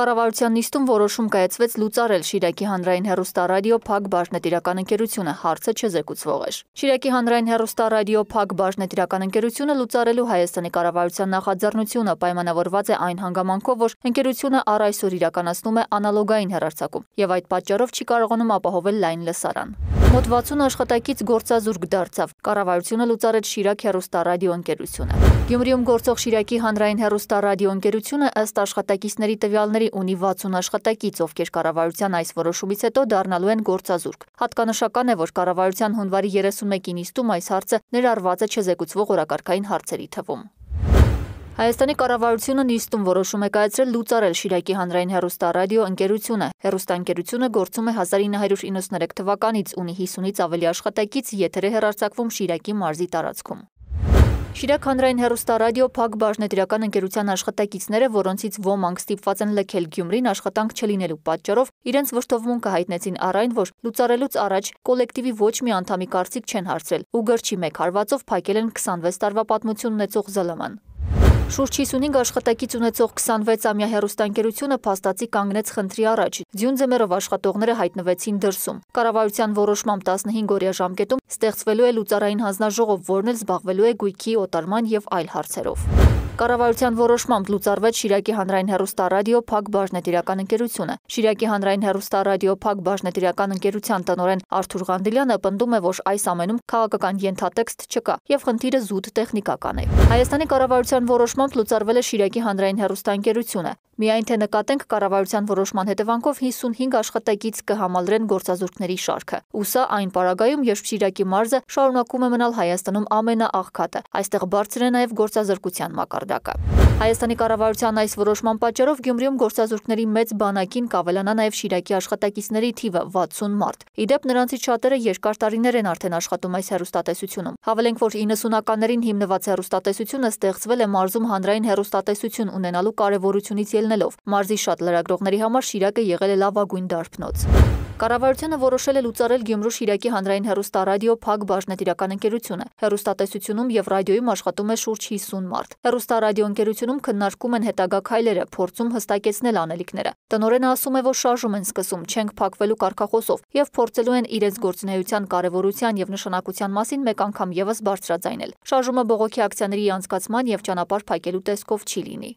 Կառավարության նիստում որոշում կայացվեց լուծարել Շիրակի հանրային հեռուստարադիո փակ բաժնետիրական ընկերությունը, հարցը չզեկուցվող էր։ Շիրակի հանրային հեռուստարադիո փակ բաժնետիրական ընկերությունը լուծարելու Հայաստանի կառավարության նախաձեռնությունը պայմանավորված է այն հանգամանքով, որ ընկերությունը առ այսօր իրականացնում է անալոգային հեռարձակում եւ այդ պատճառով չի կարողանում ապահովել լայն լսարան։ Մոտ 60 աշխատակից գործազուրկ դարձավ, կարավարությունը լուծարեց շիրակ հերուստարադիո ընկերությունը։ Գյումրիում գործող շիրակի հանրային հերուստարադիո ընկերությունը աստ աշխատակիցների տվյալների ունի 60 աշխատակից, ովքեր կարավարության այս որոշումից հետո դարնալու են գործազուրկ։ Հատկանշական է, որ կարավարության հունվարի 31-ին իստում այս հարցը ներարված է չզեկուցվող որակարգային հարցերի թվում։ Հայաստանի կառավարությունը նիստում որոշում է կայացրել լուծարել Շիրակի հանրային հեռուստարադիո ընկերությունը։ Հեռուստաընկերությունը գործում է 1993 թվականից, ունի 50-ից ավելի աշխատակից, եթերը հեռարձակվում Շիրակի մարզի տարածքում։ Շիրակ հանրային հերոստարադիո փակ բաժնետիրական ընկերության աշխատակիցները, որոնցից ոմանք ստիպված են լքել Գյումրին աշխատանք չլինելու պատճառով, իրենց վշտովմունքը հայտնեցին առայն, որ լուծարելուց առաջ կոլեկտիվի ոչ մի անդամի կարծիք չեն հարցրել ու գրչի մեկ հարվածով փակել են 26 տարվա պատմություն ունեցող ԶԼՄ-ն։ Շուրջ 55 աշխատակից ունեցող 26-ամյա հերոստանգերությունը փաստացի կանգնեց խնդրի առաջ։ Ձյունձեմերով աշխատողները հայտնվեցին դրսում։ Կառավարության որոշմամբ 15 օրյա ժամկետում ստեղծվելու է լուծարային հանձնաժողով, որն էլ զբաղվելու է գույքի օտարման եւ այլ հարցերով։ Կառավարության որոշմամբ լուծարվեց Շիրակի հանրային հեռուստարադիո Փակ բաժնետիրական ընկերությունը։ Շիրակի հանրային հեռուստարադիո Փակ բաժնետիրական ընկերության տնօրեն Արթուր Ղանդիլյանը պնդում է, որ այս ամենում քաղաքական ենթատեքստ չկա եւ խնդիրը զուտ տեխնիկական է։ Հայաստանի կառավարության որոշմամբ լուծարվել է Շիրակի հանրային հեռուստաընկերությունը։ Միայն թե նկատենք կառավարության որոշման հետևանքով 55 աշխատակից կհամալրեն գործազուրկների շարքը։ Ու սա այն պարագայում, երբ Շիրակի մարզը շարունակում է մնալ Հայաստանում ամենաաղքատը։ Այստեղ բարձր է նաև գործազրկության մակարդակը։ Հայաստանի կառավարության այս որոշման պատճառով Գյումրիում գործազուրկների մեծ բանակին կավելանա նաև Շիրակի աշխատակիցների թիվը 60 մարդ։ Իդեպ նրանցից շատերը երկար տարիներ են արդեն աշխատում այս հերոստատեսությունում։ Հավելենք, որ 90-ականներին հիմնված հերոստատեսությունը ստեղծվել է մարզում հանրային հերոստատեսություն ունենալու կարևորությունից ելնելով։ Մարզի շատ լրագրողների համար Շիրակը եղել է լավագույն դարբնոց։ Կառավարությունը որոշել է լուծարել Գյումրու Շիրակի հանրային հեռուստարադիո փակ բաժնետիրական ընկերությունը։ Հեռուստատեսությունում եւ ռադիոյում աշխատում է շուրջ 50 մարդ։ Հեռուստարադիո ընկերությունում քննարկում են հետագա քայլերը, փորձում հստակեցնել անելիքները։ Տնորենը ասում է, որ շարժում են սկսում, չենք փակվելու կարկախոսով եւ փորձելու են իրենց գործունեության կարեւորության եւ նշանակության մասին մեկ անգամ եւս բարձրաձայնել։ Շարժումը բողոքի ակցիաների անցկացման եւ ճանապարհ փակելու տեսքով չի լինի։